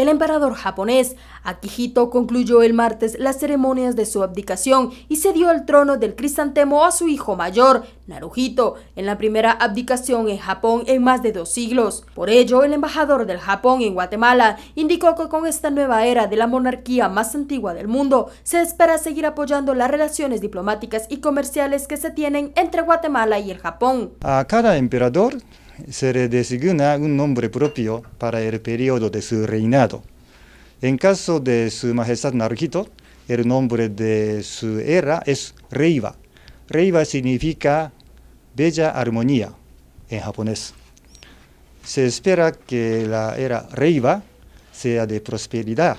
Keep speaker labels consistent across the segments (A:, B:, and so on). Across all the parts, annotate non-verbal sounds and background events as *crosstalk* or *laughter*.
A: El emperador japonés Akihito concluyó el martes las ceremonias de su abdicación y cedió el trono del crisantemo a su hijo mayor, Naruhito, en la primera abdicación en Japón en más de dos siglos. Por ello, el embajador del Japón en Guatemala indicó que con esta nueva era de la monarquía más antigua del mundo, se espera seguir apoyando las relaciones diplomáticas y comerciales que se tienen entre Guatemala y el Japón.
B: A cada emperador se le designa un nombre propio para el periodo de su reinado. En caso de su majestad Naruhito, el nombre de su era es Reiva. Reiva significa bella armonía en japonés. Se espera que la era Reiva sea de prosperidad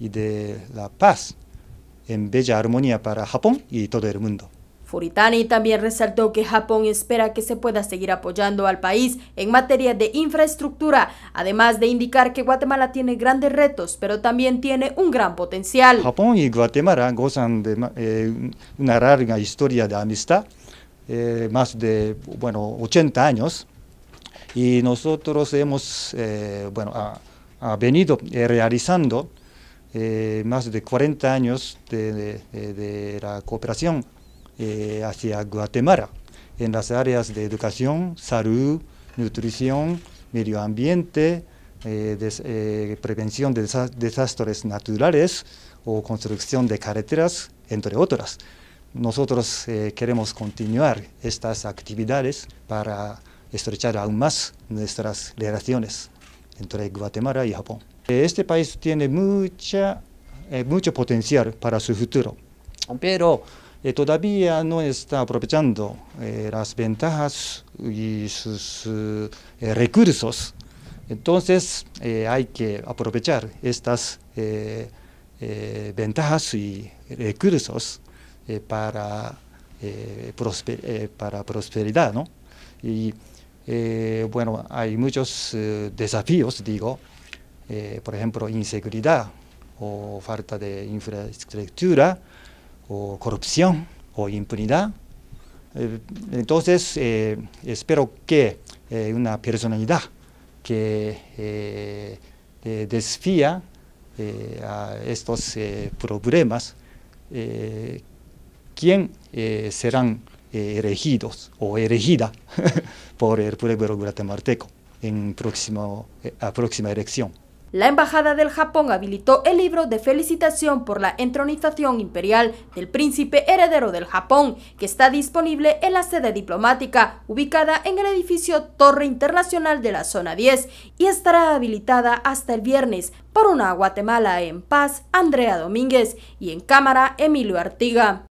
B: y de la paz en bella armonía para Japón y todo el mundo.
A: Furitani también resaltó que Japón espera que se pueda seguir apoyando al país en materia de infraestructura, además de indicar que Guatemala tiene grandes retos, pero también tiene un gran potencial.
B: Japón y Guatemala gozan de eh, una larga historia de amistad, eh, más de bueno, 80 años, y nosotros hemos eh, bueno, ha, venido realizando más de 40 años de la cooperación eh, hacia Guatemala en las áreas de educación, salud, nutrición, medio ambiente, eh, eh, prevención de desastres naturales o construcción de carreteras, entre otras. Nosotros queremos continuar estas actividades para estrechar aún más nuestras relaciones entre Guatemala y Japón. Este país tiene mucha, mucho potencial para su futuro, pero eh, todavía no está aprovechando eh, las ventajas y sus eh, recursos. Entonces hay que aprovechar estas ventajas y recursos para, para prosperidad. ¿no? Y bueno, hay muchos desafíos, digo, por ejemplo, inseguridad o falta de infraestructura, o corrupción o impunidad. Eh, entonces, eh, espero que eh, una personalidad que desfía a estos problemas, ¿quién serán elegidos o elegida *laughs* por el pueblo guatemalteco en próximo, a próxima elección?
A: La Embajada del Japón habilitó el libro de felicitación por la entronización imperial del príncipe heredero del Japón, que está disponible en la sede diplomática ubicada en el edificio Torre Internacional de la Zona 10 y estará habilitada hasta el viernes por una Guatemala en paz, Andrea Domínguez, y en cámara, Emilio Artiga.